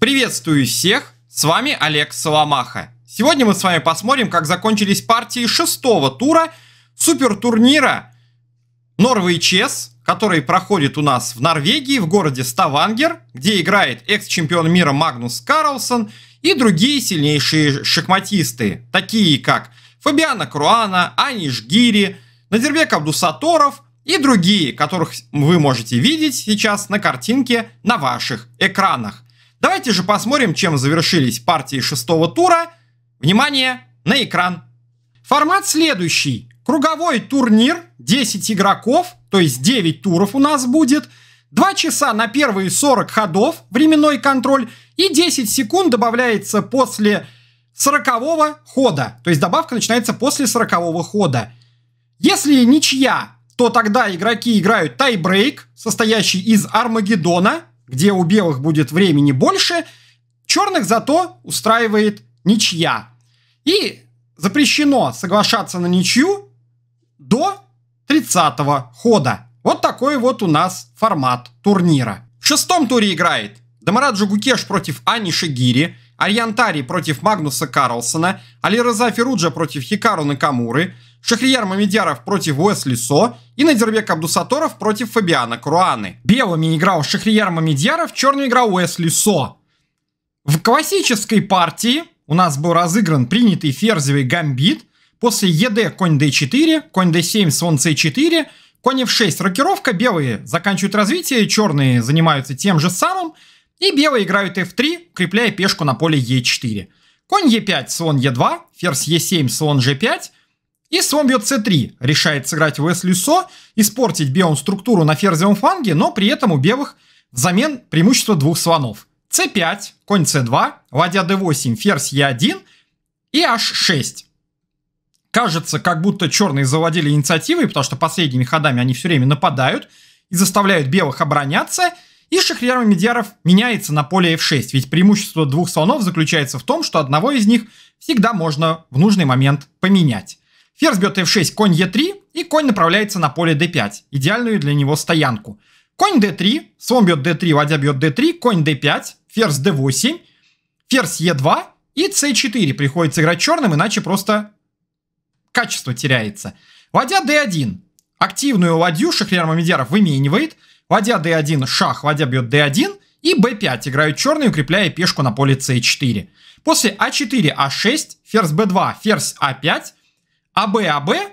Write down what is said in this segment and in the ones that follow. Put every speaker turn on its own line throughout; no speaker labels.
Приветствую всех, с вами Олег Соломаха. Сегодня мы с вами посмотрим, как закончились партии шестого тура супертурнира Norway Chess, который проходит у нас в Норвегии, в городе Ставангер, где играет экс-чемпион мира Магнус Карлсон и другие сильнейшие шахматисты, такие как Фабиана Круана, Аниш Гири, Надербек Абдусаторов, и другие, которых вы можете видеть сейчас на картинке на ваших экранах. Давайте же посмотрим, чем завершились партии шестого тура. Внимание, на экран. Формат следующий. Круговой турнир, 10 игроков, то есть 9 туров у нас будет. 2 часа на первые 40 ходов, временной контроль, и 10 секунд добавляется после 40 хода. То есть добавка начинается после 40 хода. Если ничья то тогда игроки играют тайбрейк, состоящий из Армагеддона, где у белых будет времени больше, черных зато устраивает ничья. И запрещено соглашаться на ничью до 30 хода. Вот такой вот у нас формат турнира. В шестом туре играет Дамараджу Гукеш против Ани Шигири, Арьянтари против Магнуса Карлсона, Алираза Феруджа против Хикару Накамуры, Шахрияр Мамедяров против Уэсли Со и Надербек Абдусаторов против Фабиана Круаны. Белыми играл Шахрияр Мамедяров, черным играл Уэсли Со. В классической партии у нас был разыгран принятый ферзевый гамбит, после ЕД конь d4, конь d7, слон c4, конь f6, рокировка, белые заканчивают развитие, черные занимаются тем же самым, и белые играют f3, укрепляя пешку на поле e4. Конь e5, слон e2, ферзь e7, слон g5, и слон бьет c3, решает сыграть в Уэсли Со, испортить белым структуру на ферзевом фланге, но при этом у белых взамен преимущество двух слонов. c5, конь c2, ладья d8, ферзь e1 и h6. Кажется, как будто черные завладели инициативой, потому что последними ходами они все время нападают и заставляют белых обороняться, и Шахрияров Медьяров меняется на поле f6, ведь преимущество двух слонов заключается в том, что одного из них всегда можно в нужный момент поменять. Ферзь бьет f6, конь e3, и конь направляется на поле d5, идеальную для него стоянку. Конь d3, слон бьет d3, ладья бьет d3, конь d5, ферзь d8, ферзь e2 и c4 приходится играть черным, иначе просто качество теряется. Ладья d1. Активную ладью Шахрияр Мамедьяров выменивает. Ладья d1, шах, ладья бьет d1 и b5 играют черные, укрепляя пешку на поле c4. После а4, а6, ферзь b2, ферзь а5, АБ-АБ, а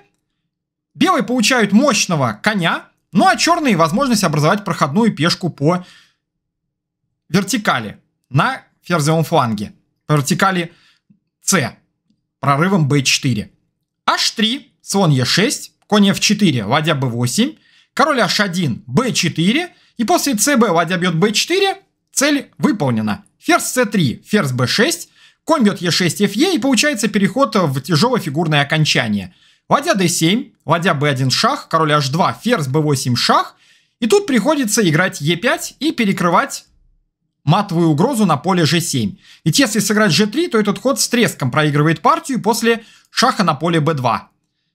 белые получают мощного коня, ну а черные возможность образовать проходную пешку по вертикали на ферзевом фланге, по вертикали С, прорывом b4. h3, слон Е 6 конь f4, ладья b8, король h1, b4, и после cb ладья бьет b4, цель выполнена. Ферзь c3, ферзь b6, Конь бьет Е6, Фе, и получается переход в тяжелое фигурное окончание. Ладья d7, ладья b1 шах, король h2, ферзь b8 шах. И тут приходится играть е 5 и перекрывать матовую угрозу на поле g7. Ведь если сыграть g3, то этот ход с треском проигрывает партию после шаха на поле b2.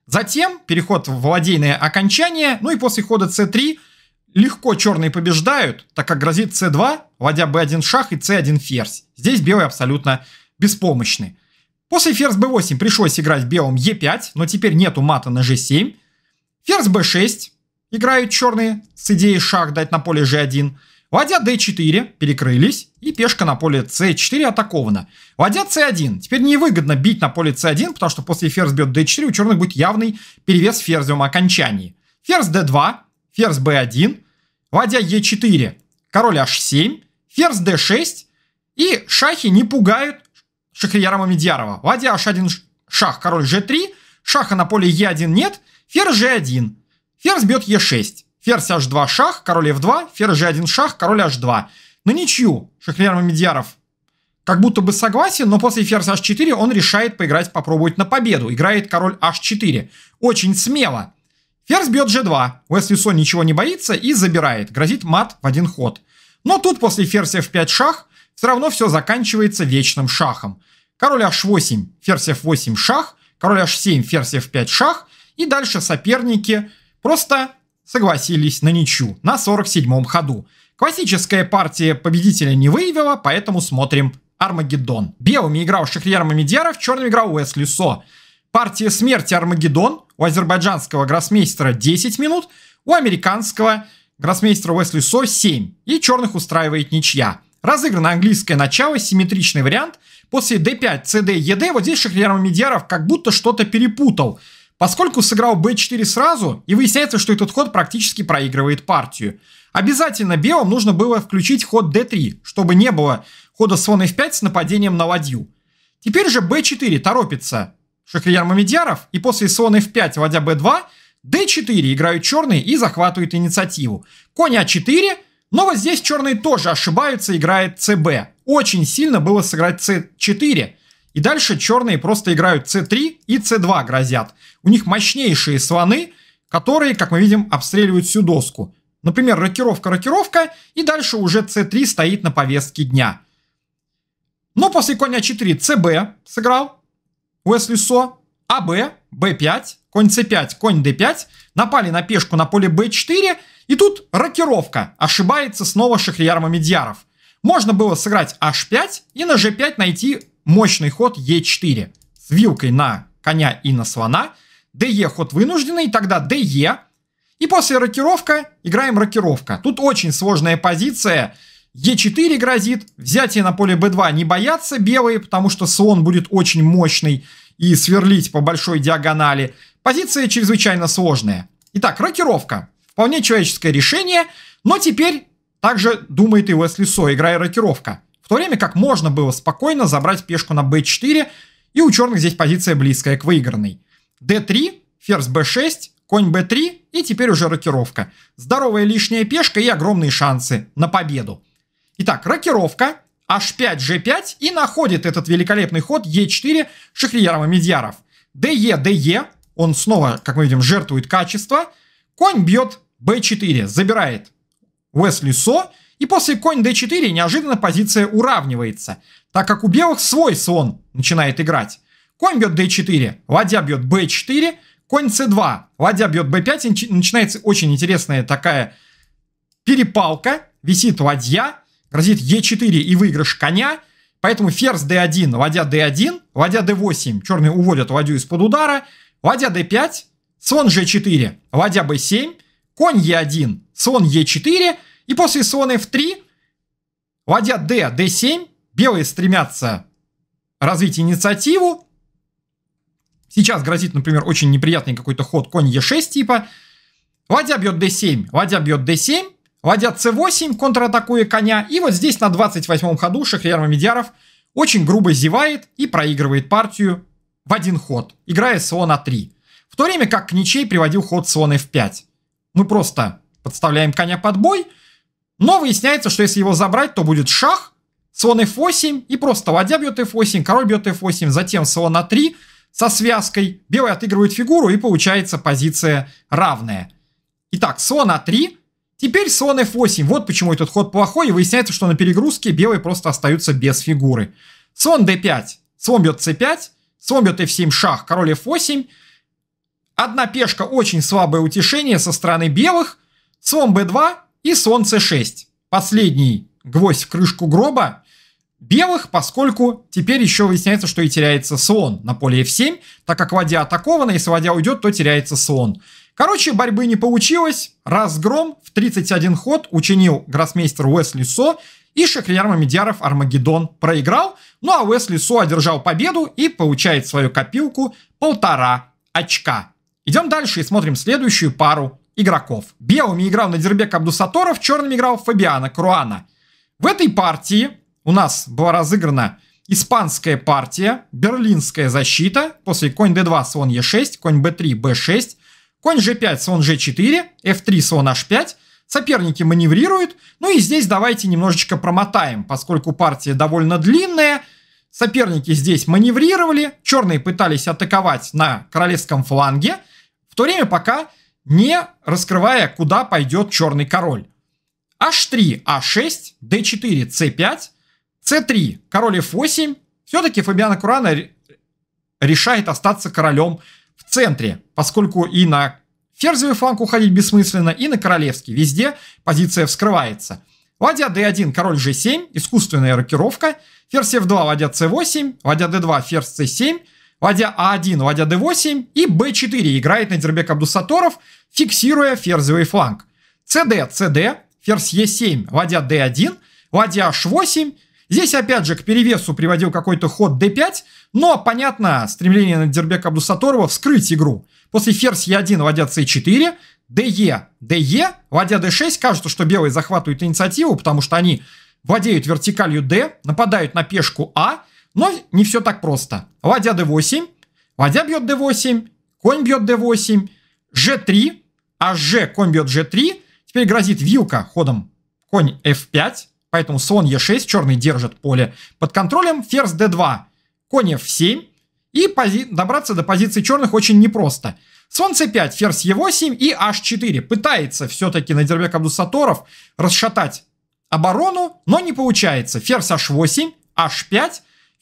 Затем переход в владейное окончание, ну и после хода c3 легко черные побеждают, так как грозит c2, ладья b1 шах и c1 ферзь. Здесь белые абсолютно беспомощны. После ферзь b8 пришлось играть белым e5, но теперь нету мата на g7. Ферзь b6 играют черные с идеей шаг дать на поле g1. Ладья d4 перекрылись и пешка на поле c4 атакована. Ладья c1. Теперь невыгодно бить на поле c1, потому что после ферзь бьет d4 у черных будет явный перевес ферзем окончании. Ферзь d2, ферзь b1, ладья e4, король h7, ферзь d6. И шахи не пугают Шахрияра Мамедьярова. Ладья h1 шах, король g3. Шаха на поле e1 нет. Ферзь g1. Ферзь бьет e6. Ферзь h2 шах, король f2. Ферзь g1 шах, король h2. На ну, ничью Шахрияр Мамедьяров как будто бы согласен, но после ферзь h4 он решает поиграть, попробовать на победу. Играет король h4. Очень смело. Ферзь бьет g2. Уэсли Сон ничего не боится и забирает. Грозит мат в один ход. Но тут после ферзь f5 шах все равно все заканчивается вечным шахом. Король h8, ферзь f8 шах, король h7, ферзь f5 шах, и дальше соперники просто согласились на ничью на 47-м ходу. Классическая партия победителя не выявила, поэтому смотрим Армагеддон. Белыми играл Шахрияр Мамедьяров, черным играл Уэсли Со. Партия смерти Армагеддон у азербайджанского гроссмейстера 10 минут, у американского гроссмейстера Уэсли Со 7. И черных устраивает ничья. Разыграно английское начало, симметричный вариант. После d5, cd, ed, вот здесь Шахрияров Медьяров как будто что-то перепутал. Поскольку сыграл b4 сразу, и выясняется, что этот ход практически проигрывает партию. Обязательно белым нужно было включить ход d3, чтобы не было хода слон f5 с нападением на ладью. Теперь же b4 торопится Шахрияр Мамедьяров, и после слон f5, ладья b2, d4 играют черные и захватывают инициативу. Конь a а 4 но вот здесь черные тоже ошибаются, играет ЦБ. Очень сильно было сыграть c 4 И дальше черные просто играют c 3 и c 2 грозят. У них мощнейшие слоны, которые, как мы видим, обстреливают всю доску. Например, рокировка-рокировка, и дальше уже c 3 стоит на повестке дня. Но после коня А4 ЦБ сыграл Уэсли Со, АБ, Б5, конь c 5 конь d 5 напали на пешку на поле b 4 и тут рокировка. Ошибается снова Шахрияр Мамедьяров. Можно было сыграть h5 и на g5 найти мощный ход e4 с вилкой на коня и на слона. DE ход вынужденный, тогда DE. И после рокировка играем рокировка. Тут очень сложная позиция. Е4 грозит, взятие на поле b2 не боятся белые, потому что слон будет очень мощный и сверлить по большой диагонали. Позиция чрезвычайно сложная. Итак, рокировка. Вполне человеческое решение, но теперь также думает и Уэсли Со, играя рокировка. В то время как можно было спокойно забрать пешку на b4, и у черных здесь позиция близкая к выигранной. d3, ферзь b6, конь b3 и теперь уже рокировка. Здоровая лишняя пешка и огромные шансы на победу. Итак, рокировка, h5, g5 и находит этот великолепный ход e4 Шахриярова Медьяров. de, de, он снова, как мы видим, жертвует качество – Конь бьет b4, забирает Уэсли Со, и после конь d4 неожиданно позиция уравнивается, так как у белых свой слон начинает играть. Конь бьет d4, ладья бьет b4, конь c2, ладья бьет b5, и начинается очень интересная такая перепалка, висит ладья, грозит e4 и выигрыш коня, поэтому ферзь d1, ладья d1, ладья d8, черные уводят ладью из-под удара, ладья d5, слон g4, ладья b7, конь e1, слон e4, и после слон f3, ладья d, d7, белые стремятся развить инициативу. Сейчас грозит, например, очень неприятный какой-то ход конь e6 типа. Ладья бьет d7, ладья бьет d7, ладья c8, контратакуя коня. И вот здесь на 28-м ходу Шахрияр Мамедьяров очень грубо зевает и проигрывает партию в один ход, играя слон a а 3 в то время как к ничей приводил ход слон f5. Мы просто подставляем коня под бой, но выясняется, что если его забрать, то будет шах, слон f8 и просто ладья бьет f8, король бьет f8, затем слон a 3 со связкой, белый отыгрывает фигуру и получается позиция равная. Итак, слон a 3 теперь слон f8, вот почему этот ход плохой, и выясняется, что на перегрузке белые просто остаются без фигуры. Слон d5, слон бьет c5, слон бьет f7, шах, король f8, Одна пешка очень слабое утешение со стороны белых, слон b2 и слон c6. Последний гвоздь в крышку гроба белых, поскольку теперь еще выясняется, что и теряется слон на поле f7, так как ладья атакована, если ладья уйдет, то теряется слон. Короче, борьбы не получилось. Разгром в 31 ход учинил гроссмейстер Уэсли Со, и Шахрияр Мамедьяров Армагеддон проиграл. Ну а Уэсли Со одержал победу и получает свою копилку полтора очка. Идем дальше и смотрим следующую пару игроков. Белыми играл Надирбек Абдусаторов, черными играл Фабиана Круана. В этой партии у нас была разыграна испанская партия, берлинская защита, после конь d2, слон e6, конь b3, b6, конь g5, слон g4, f3, слон h5, соперники маневрируют. Ну и здесь давайте немножечко промотаем, поскольку партия довольно длинная, соперники здесь маневрировали, черные пытались атаковать на королевском фланге – в то время пока не раскрывая, куда пойдет черный король. H3, a 6 D4, C5, C3, король F8. Все-таки Фабиана Курана решает остаться королем в центре, поскольку и на ферзевый фланг уходить бессмысленно, и на королевский. Везде позиция вскрывается. Ладья d1, король g7, искусственная рокировка. Ферзь f2, ладья c8, ладья d2, ферзь c7, Ладья А1, ладья D8 и B4 играет на Надирбек Абдусаторов, фиксируя ферзевый фланг. CD, CD, ферзь Е7, ладья D1, ладья H8. Здесь опять же к перевесу приводил какой-то ход D5, но понятно стремление на Надирбека Абдусаторова вскрыть игру. После ферзь Е1, ладья c 4 ДЕ, ДЕ, ладья D6. Кажется, что белые захватывают инициативу, потому что они владеют вертикалью D, нападают на пешку А, но не все так просто. Ладья d8, ладья бьет d8, конь бьет d8, g3, а g, конь бьет g3. Теперь грозит вилка ходом конь f5, поэтому слон e6, черный держит поле под контролем, ферзь d2, конь f7, и пози- добраться до позиции черных очень непросто. Слон c5, ферзь e8 и h4. Пытается все-таки на Надербек Абдусаторов расшатать оборону, но не получается. Ферзь h8, h5,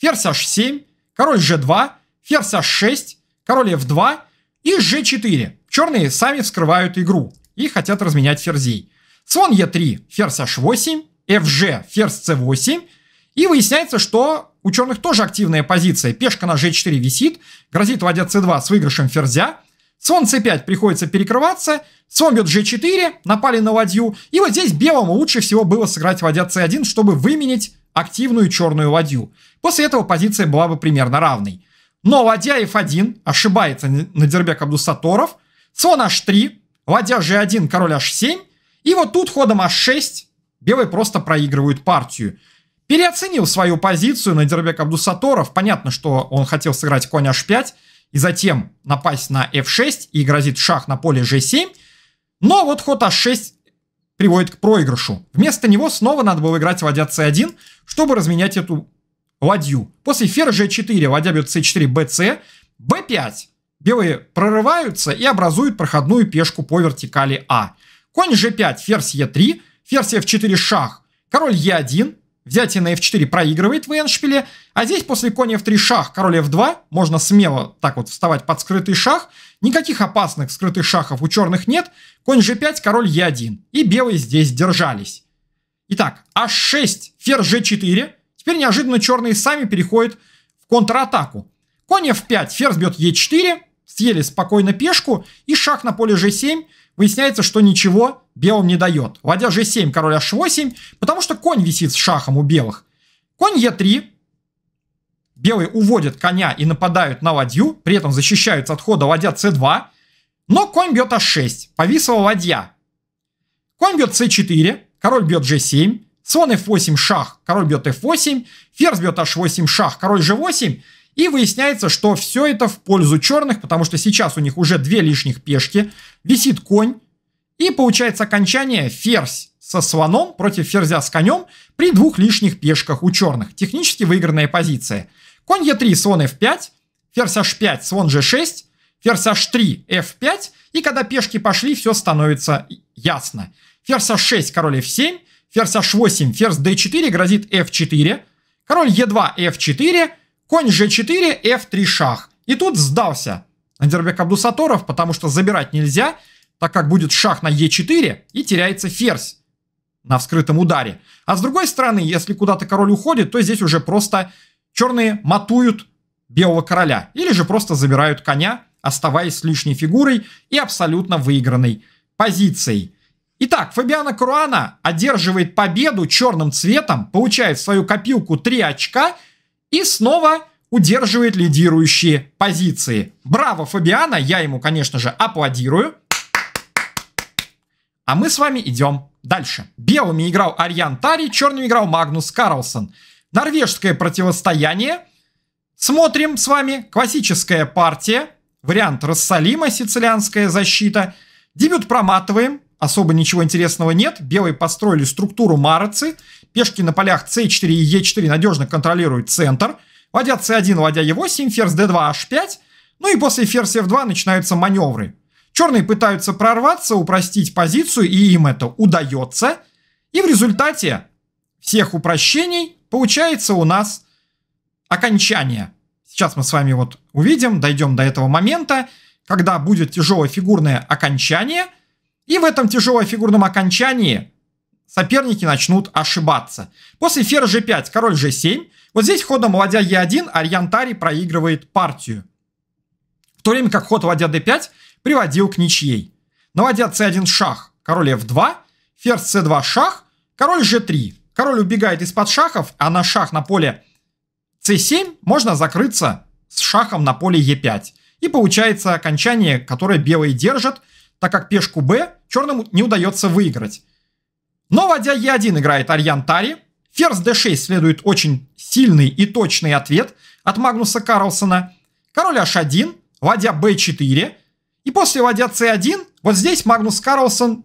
ферзь h7, король g2, ферзь h6, король f2 и g4. Черные сами вскрывают игру и хотят разменять ферзей. Слон e3, ферзь h8, fg, ферзь c8. И выясняется, что у черных тоже активная позиция. Пешка на g4 висит, грозит ладья c2 с выигрышем ферзя слон c5 приходится перекрываться, слон бьет g4, напали на ладью, и вот здесь белому лучше всего было сыграть ладья c1, чтобы выменить активную черную ладью. После этого позиция была бы примерно равной. Но ладья f1 ошибается на дербек Абдусаторов, слон h3, ладья g1, король h7, и вот тут ходом h6 белые просто проигрывают партию. Переоценил свою позицию на дербек Абдусаторов, понятно, что он хотел сыграть конь h5, и затем напасть на f6 и грозит шах на поле g7. Но вот ход h6 приводит к проигрышу. Вместо него снова надо было играть ладья c1, чтобы разменять эту ладью. После ферзь g4 ладья бьет c4, bc, b5. Белые прорываются и образуют проходную пешку по вертикали А. Конь g5, ферзь e3, ферзь f4, шах, король e1, Взятие на f4 проигрывает в эншпиле, а здесь после коня f3 шах, король f2, можно смело так вот вставать под скрытый шах, никаких опасных скрытых шахов у черных нет, конь g5, король e1, и белые здесь держались. Итак, h6, ферзь g4, теперь неожиданно черные сами переходят в контратаку. Конь f5, ферзь бьет e4, съели спокойно пешку, и шах на поле g7– Выясняется, что ничего белым не дает. Ладья g7, король h8, потому что конь висит с шахом у белых. Конь e3. Белые уводят коня и нападают на ладью, при этом защищаются от хода ладья c2. Но конь бьет h6, повисла ладья. Конь бьет c4, король бьет g7, слон f8, шах, король бьет f8, ферзь бьет h8, шах, король g8. И выясняется, что все это в пользу черных, потому что сейчас у них уже две лишних пешки, висит конь, и получается окончание ферзь со слоном против ферзя с конем при двух лишних пешках у черных. Технически выигранная позиция. Конь Е3, слон F5, ферзь H5, слон G6, ферзь H3, F5. И когда пешки пошли, все становится ясно. Ферзь H6, король F7, ферзь H8, ферзь D4 грозит F4, король Е2, F4, Конь g4, f3 шах. И тут сдался Андербек Абдусаторов, потому что забирать нельзя, так как будет шах на e4 и теряется ферзь на вскрытом ударе. А с другой стороны, если куда-то король уходит, то здесь уже просто черные матуют белого короля. Или же просто забирают коня, оставаясь с лишней фигурой и абсолютно выигранной позицией. Итак, Фабиана Круана одерживает победу черным цветом, получает в свою копилку 3 очка – и снова удерживает лидирующие позиции. Браво Фабиана, я ему, конечно же, аплодирую. А мы с вами идем дальше. Белыми играл Ариан Тари, черными играл Магнус Карлсон. Норвежское противостояние. Смотрим с вами. Классическая партия. Вариант Рассалима, сицилианская защита. Дебют проматываем. Особо ничего интересного нет. Белые построили структуру Марацы. Пешки на полях c4 и e4 надежно контролируют центр. Ладья c1, ладья e8, ферзь d2, h5. Ну и после ферзь f2 начинаются маневры. Черные пытаются прорваться, упростить позицию, и им это удается. И в результате всех упрощений получается у нас окончание. Сейчас мы с вами вот увидим, дойдем до этого момента, когда будет тяжелое фигурное окончание. И в этом тяжелом фигурном окончании соперники начнут ошибаться. После фера g5, король g7. Вот здесь ходом ладья e1 Арьянтари проигрывает партию. В то время как ход ладья d5 приводил к ничьей. На ладья c1 шах, король f2, ферзь c2 шах, король g3. Король убегает из-под шахов, а на шах на поле c7 можно закрыться с шахом на поле e5. И получается окончание, которое белые держат, так как пешку b черным не удается выиграть. Но водя Е1 играет ариан Тари. Ферзь d6 следует очень сильный и точный ответ от Магнуса Карлсона. Король h1, водя b4. И после водя c1, вот здесь Магнус Карлсон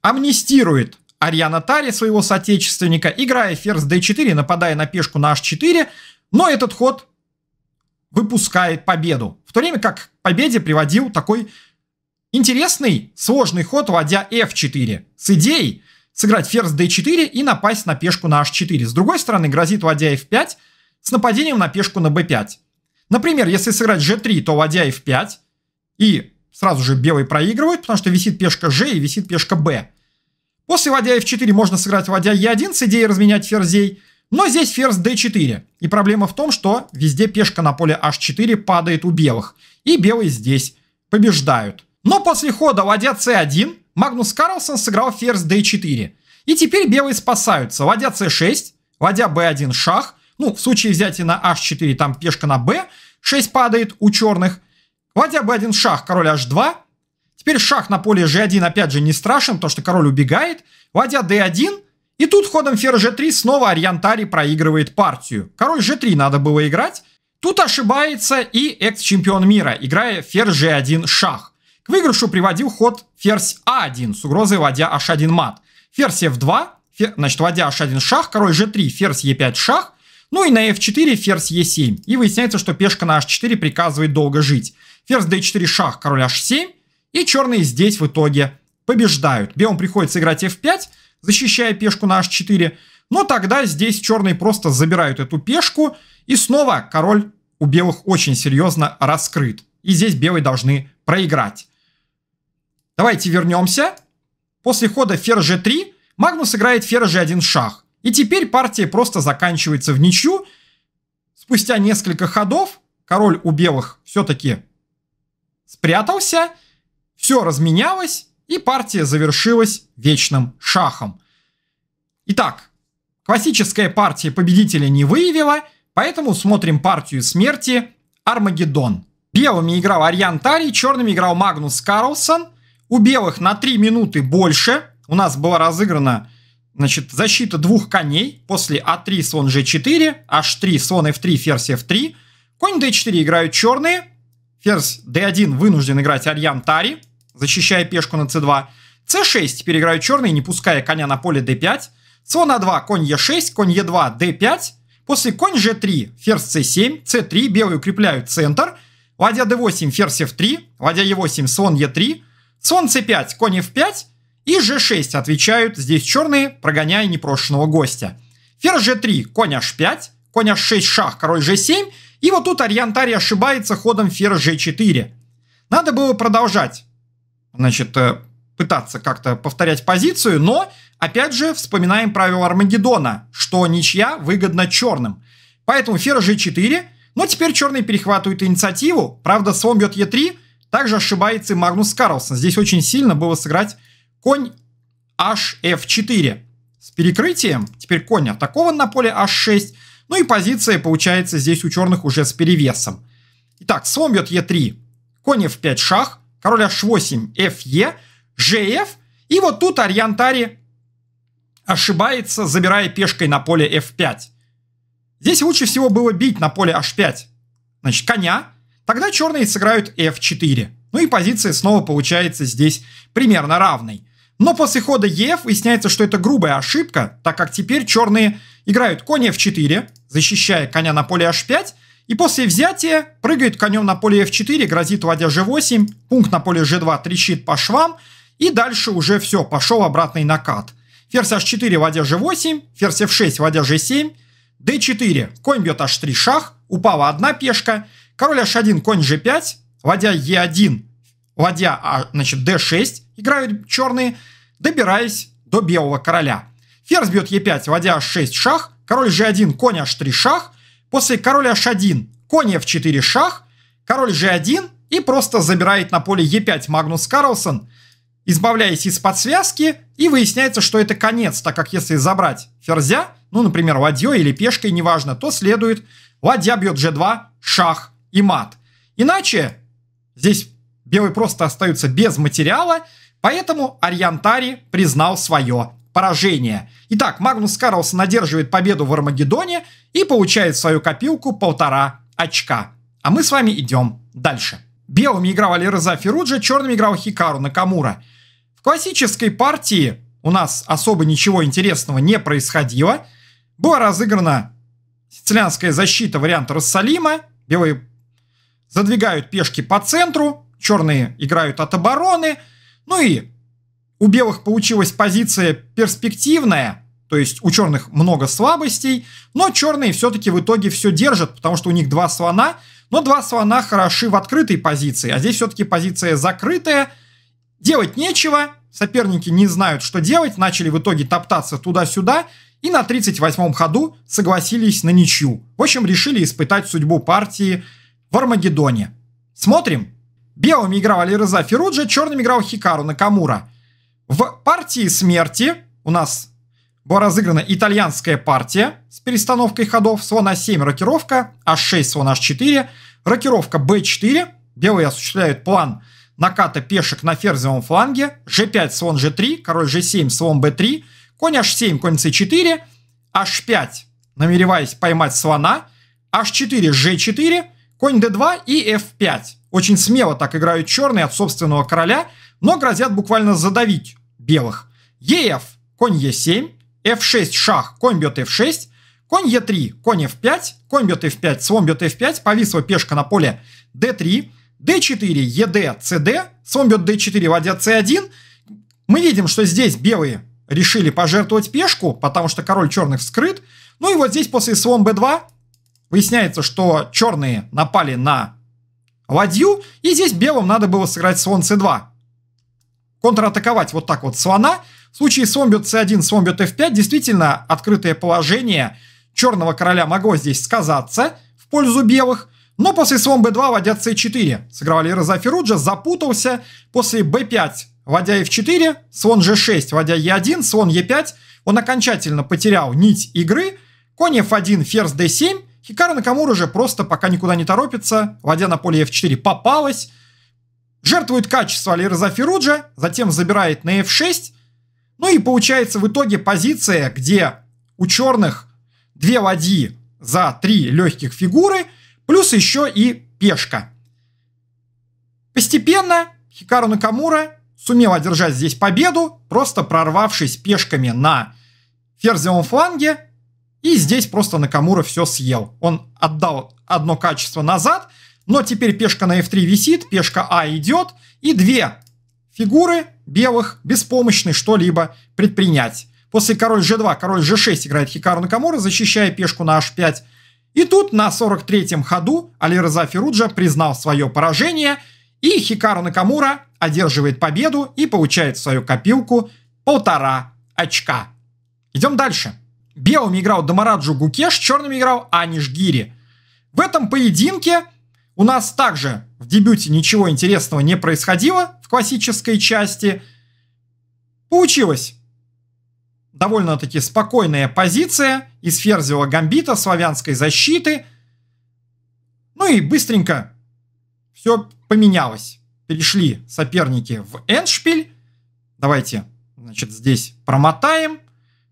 амнистирует Ариана Тари, своего соотечественника, играя ферзь d4, нападая на пешку на h4. Но этот ход выпускает победу. В то время как к победе приводил такой интересный, сложный ход, водя f4 с идеей, сыграть ферзь d4 и напасть на пешку на h4. С другой стороны, грозит ладья f5 с нападением на пешку на b5. Например, если сыграть g3, то ладья f5 и сразу же белый проигрывает, потому что висит пешка g и висит пешка b. После ладья f4 можно сыграть ладья e1 с идеей разменять ферзей, но здесь ферзь d4. И проблема в том, что везде пешка на поле h4 падает у белых, и белые здесь побеждают. Но после хода ладья c1 Магнус Карлсон сыграл ферзь d4. И теперь белые спасаются. Ладья c6, ладья b1 шах. Ну, в случае взятия на h4 там пешка на b. 6 падает у черных. Ладья b1 шах, король h2. Теперь шах на поле g1 опять же не страшен, потому что король убегает. Ладья d1. И тут ходом ферзь g3 снова Ариантари проигрывает партию. Король g3 надо было играть. Тут ошибается и экс-чемпион мира, играя ферзь g1 шах. К выигрышу приводил ход ферзь А1 с угрозой ладья H1 мат. Ферзь F2, фер... значит, ладья H1 шах, король G3, ферзь E5 шах, ну и на F4 ферзь E7. И выясняется, что пешка на H4 приказывает долго жить. Ферзь D4 шах, король H7. И черные здесь в итоге побеждают. Белым приходится играть F5, защищая пешку на H4. Но тогда здесь черные просто забирают эту пешку. И снова король у белых очень серьезно раскрыт. И здесь белые должны проиграть. Давайте вернемся. После хода ферзь g3 Магнус играет ферзь g1 шах. И теперь партия просто заканчивается в ничью. Спустя несколько ходов король у белых все-таки спрятался, все разменялось, и партия завершилась вечным шахом. Итак, классическая партия победителя не выявила, поэтому смотрим партию смерти «Армагеддон». Белыми играл Ариан Тари, черными играл Магнус Карлсон. У белых на 3 минуты больше. У нас была разыграна значит, защита двух коней. После А3 слон G4, H3 слон F3, ферзь F3. Конь D4 играют черные. Ферзь D1 вынужден играть Арьян Тари, защищая пешку на C2. C6 теперь черные, не пуская коня на поле D5. Слон А2, конь Е6, конь Е2, D5. После конь G3, ферзь C7, C3, белые укрепляют центр. Ладья D8, ферзь F3, ладья E8, слон e 3 Солнце 5, кони в 5 и g6 отвечают здесь черные, прогоняя непрошенного гостя. Ферзь g3, конь h5, конь h6, шах, король g7. И вот тут Арьянтарий ошибается ходом ферзь g4. Надо было продолжать, значит, э, пытаться как-то повторять позицию, но, опять же, вспоминаем правило Армагеддона, что ничья выгодна черным. Поэтому ферзь g4, но теперь черные перехватывают инициативу, правда, слон бьет e3, также ошибается и Магнус Карлсон. Здесь очень сильно было сыграть конь hf4 с перекрытием. Теперь конь атакован на поле h6. Ну и позиция получается здесь у черных уже с перевесом. Итак, слон бьет e3, конь f5 шах, король h8, fe, gf. И вот тут Ариантари ошибается, забирая пешкой на поле f5. Здесь лучше всего было бить на поле h5. Значит, коня, Тогда черные сыграют f4. Ну и позиция снова получается здесь примерно равной. Но после хода ef выясняется, что это грубая ошибка, так как теперь черные играют конь f4, защищая коня на поле h5, и после взятия прыгает конем на поле f4, грозит ладья g8, пункт на поле g2 трещит по швам, и дальше уже все, пошел обратный накат. Ферзь h4, ладья g8, ферзь f6, ладья g7, d4, конь бьет h3 шах, упала одна пешка – Король h1, конь g5, ладья e1, ладья а, значит, d6, играют черные, добираясь до белого короля. Ферзь бьет e5, ладья h6, шах, король g1, конь h3, шах, после короля h1, конь f4, шах, король g1 и просто забирает на поле e5 Магнус Карлсон, избавляясь из-под связки, и выясняется, что это конец, так как если забрать ферзя, ну, например, ладьей или пешкой, неважно, то следует ладья бьет g2, шах, и мат. Иначе здесь белые просто остаются без материала, поэтому ариантари признал свое поражение. Итак, Магнус Карлсон одерживает победу в Армагеддоне и получает свою копилку полтора очка. А мы с вами идем дальше. Белыми играл Алирза Феруджа, черными играл Хикару Накамура. В классической партии у нас особо ничего интересного не происходило. Была разыграна сицилианская защита варианта Рассалима. Белые задвигают пешки по центру, черные играют от обороны, ну и у белых получилась позиция перспективная, то есть у черных много слабостей, но черные все-таки в итоге все держат, потому что у них два слона, но два слона хороши в открытой позиции, а здесь все-таки позиция закрытая, делать нечего, соперники не знают, что делать, начали в итоге топтаться туда-сюда, и на 38-м ходу согласились на ничью. В общем, решили испытать судьбу партии в Армагеддоне. Смотрим. Белыми играл Алирза Феруджи, черным играл Хикару Накамура. В партии смерти у нас была разыграна итальянская партия с перестановкой ходов. А слон А7 рокировка, А6 слон H4, рокировка б 4 Белые осуществляют план наката пешек на ферзевом фланге. G5 слон G3, король G7 слон б 3 конь H7 конь C4, H5 намереваясь поймать слона, H4 G4, Конь d2 и f5. Очень смело так играют черные от собственного короля, но грозят буквально задавить белых. ef, конь e7, f6 шах, конь бьет f6, конь e3, конь f5, конь бьет f5, слон бьет f5, повисла пешка на поле d3, d4, ед, cd, слон бьет d4, ладья c1. Мы видим, что здесь белые решили пожертвовать пешку, потому что король черных скрыт. Ну и вот здесь после слон b2 Выясняется, что черные напали на ладью, и здесь белым надо было сыграть слон c2. Контратаковать вот так вот слона. В случае слон бьет c1, слон бьет f5, действительно открытое положение черного короля могло здесь сказаться в пользу белых. Но после слон b2 ладья c4 сыграли Роза Феруджа, запутался. После b5 ладья f4, слон g6, ладья e1, слон e5. Он окончательно потерял нить игры. Конь f1, ферзь d7. Хикару Накамура же просто пока никуда не торопится, войдя на поле f4, попалась, жертвует качество Алирза Феруджа, затем забирает на f6, ну и получается в итоге позиция, где у черных две ладьи за три легких фигуры, плюс еще и пешка. Постепенно Хикару Накамура сумел одержать здесь победу, просто прорвавшись пешками на ферзевом фланге и здесь просто Накамура все съел. Он отдал одно качество назад, но теперь пешка на f3 висит, пешка а идет, и две фигуры белых беспомощны что-либо предпринять. После король g2, король g6 играет Хикару Накамура, защищая пешку на h5. И тут на 43-м ходу Алираза Феруджа признал свое поражение, и Хикару Накамура одерживает победу и получает в свою копилку полтора очка. Идем дальше. Белыми играл Дамараджу Гукеш, черными играл Аниш Гири. В этом поединке у нас также в дебюте ничего интересного не происходило в классической части. Получилось довольно-таки спокойная позиция из ферзевого гамбита, славянской защиты. Ну и быстренько все поменялось. Перешли соперники в эндшпиль. Давайте, значит, здесь промотаем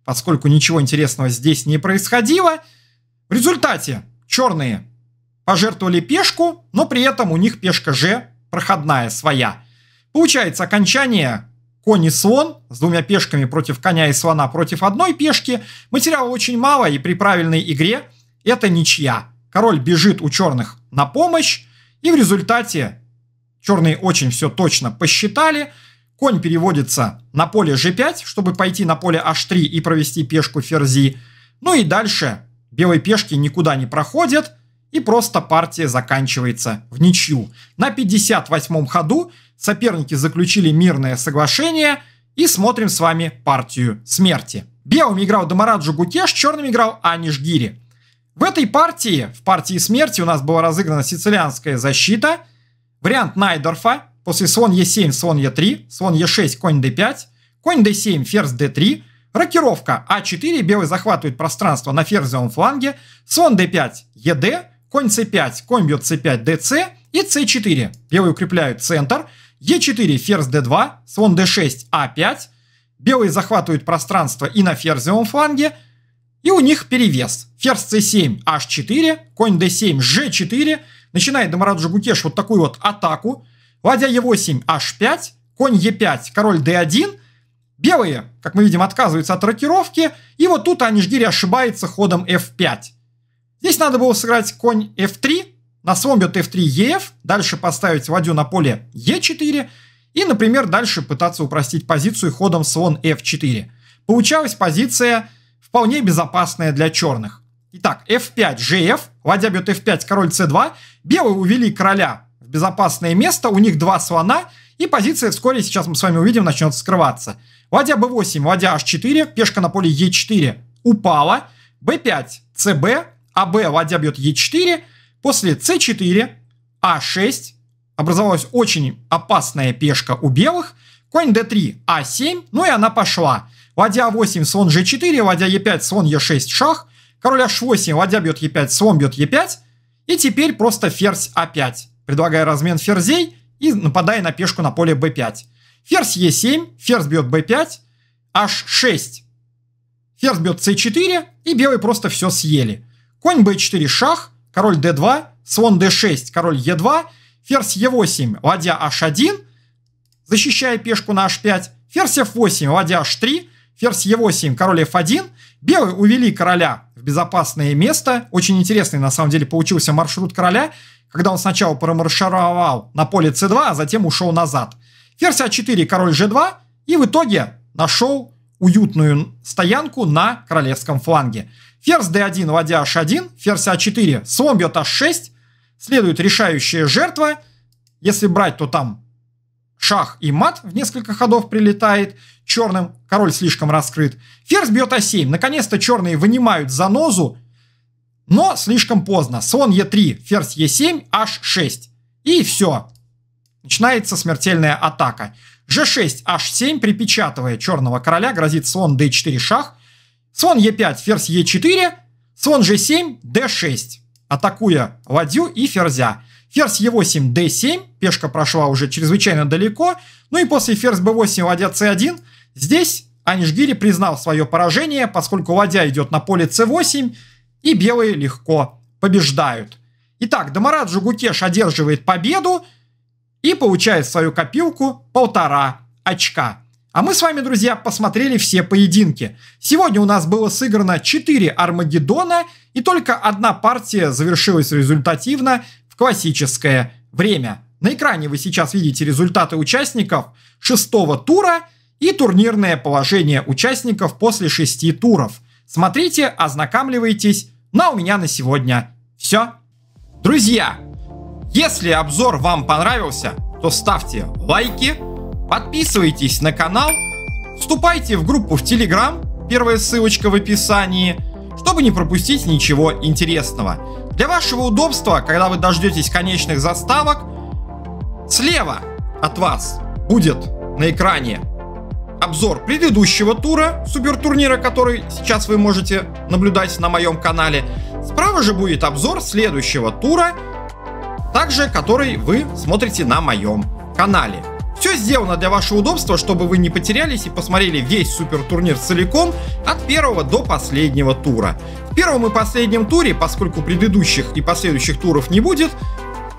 поскольку ничего интересного здесь не происходило. В результате черные пожертвовали пешку, но при этом у них пешка же проходная своя. Получается окончание конь и слон с двумя пешками против коня и слона против одной пешки. Материала очень мало, и при правильной игре это ничья. Король бежит у черных на помощь, и в результате черные очень все точно посчитали – Конь переводится на поле g5, чтобы пойти на поле h3 и провести пешку ферзи. Ну и дальше белые пешки никуда не проходят, и просто партия заканчивается в ничью. На 58-м ходу соперники заключили мирное соглашение, и смотрим с вами партию смерти. Белым играл Дамараджу Гукеш, черным играл Аниш Гири. В этой партии, в партии смерти, у нас была разыграна сицилианская защита, вариант Найдорфа, После слон Е7, слон Е3, слон Е6, конь Д5, конь Д7, ферзь Д3, рокировка А4, белый захватывает пространство на ферзевом фланге, слон Д5, ЕД, конь С5, конь бьет С5, ДС и С4. Белые укрепляют центр, Е4, ферзь Д2, слон Д6, А5, белый захватывает пространство и на ферзевом фланге, и у них перевес. Ферзь c7, h4, конь d7, g4. Начинает Дамарад Жагукеш вот такую вот атаку. Ладья Е8, H5, конь Е5, король D1. Белые, как мы видим, отказываются от рокировки. И вот тут Анишгири ошибается ходом F5. Здесь надо было сыграть конь F3, на слон бьет F3 EF, дальше поставить ладью на поле E4 и, например, дальше пытаться упростить позицию ходом слон F4. Получалась позиция вполне безопасная для черных. Итак, F5, GF, ладья бьет F5, король C2, белые увели короля безопасное место, у них два слона, и позиция вскоре, сейчас мы с вами увидим, начнет скрываться. Ладья b8, ладья h4, пешка на поле e4 упала, b5, cb, аб, ладья бьет e4, после c4, а6, образовалась очень опасная пешка у белых, конь d3, а7, ну и она пошла. Ладья a8, а слон g4, ладья e5, слон e6, шах, король h8, ладья бьет e5, слон бьет e5, и теперь просто ферзь a а 5 предлагая размен ферзей и нападая на пешку на поле b5. Ферзь e7, ферзь бьет b5, h6. Ферзь бьет c4, и белые просто все съели. Конь b4 шах, король d2, слон d6, король e2, ферзь e8, ладья h1, защищая пешку на h5, ферзь f8, ладья h3, ферзь e8, король f1. Белые увели короля в безопасное место. Очень интересный, на самом деле, получился маршрут короля когда он сначала промаршировал на поле c2, а затем ушел назад. Ферзь а4, король g2, и в итоге нашел уютную стоянку на королевском фланге. Ферзь d1, ладья h1, ферзь а4, слон бьет h6, следует решающая жертва. Если брать, то там шах и мат в несколько ходов прилетает, черным король слишком раскрыт. Ферзь бьет а7, наконец-то черные вынимают занозу, но слишком поздно. Слон Е3, ферзь Е7, H6. И все. Начинается смертельная атака. G6, H7, припечатывая черного короля, грозит слон D4 шах. Слон Е5, ферзь Е4, слон G7, D6. Атакуя ладью и ферзя. Ферзь Е8, D7, пешка прошла уже чрезвычайно далеко. Ну и после ферзь B8, ладья C1, здесь Анишгири признал свое поражение, поскольку ладья идет на поле c8, и белые легко побеждают. Итак, Дамарат Жугутеш одерживает победу и получает свою копилку полтора очка. А мы с вами, друзья, посмотрели все поединки. Сегодня у нас было сыграно 4 Армагеддона, и только одна партия завершилась результативно в классическое время. На экране вы сейчас видите результаты участников шестого тура и турнирное положение участников после шести туров – Смотрите, ознакомливайтесь. Ну а у меня на сегодня все. Друзья, если обзор вам понравился, то ставьте лайки, подписывайтесь на канал, вступайте в группу в Телеграм, первая ссылочка в описании, чтобы не пропустить ничего интересного. Для вашего удобства, когда вы дождетесь конечных заставок, слева от вас будет на экране обзор предыдущего тура супертурнира, который сейчас вы можете наблюдать на моем канале. Справа же будет обзор следующего тура, также который вы смотрите на моем канале. Все сделано для вашего удобства, чтобы вы не потерялись и посмотрели весь супертурнир целиком от первого до последнего тура. В первом и последнем туре, поскольку предыдущих и последующих туров не будет,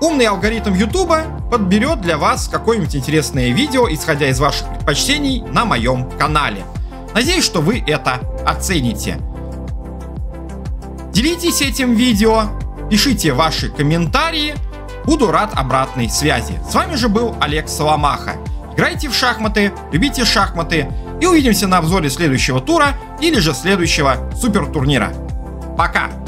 умный алгоритм Ютуба подберет для вас какое-нибудь интересное видео, исходя из ваших предпочтений, на моем канале. Надеюсь, что вы это оцените. Делитесь этим видео, пишите ваши комментарии, буду рад обратной связи. С вами же был Олег Соломаха. Играйте в шахматы, любите шахматы и увидимся на обзоре следующего тура или же следующего супертурнира. Пока!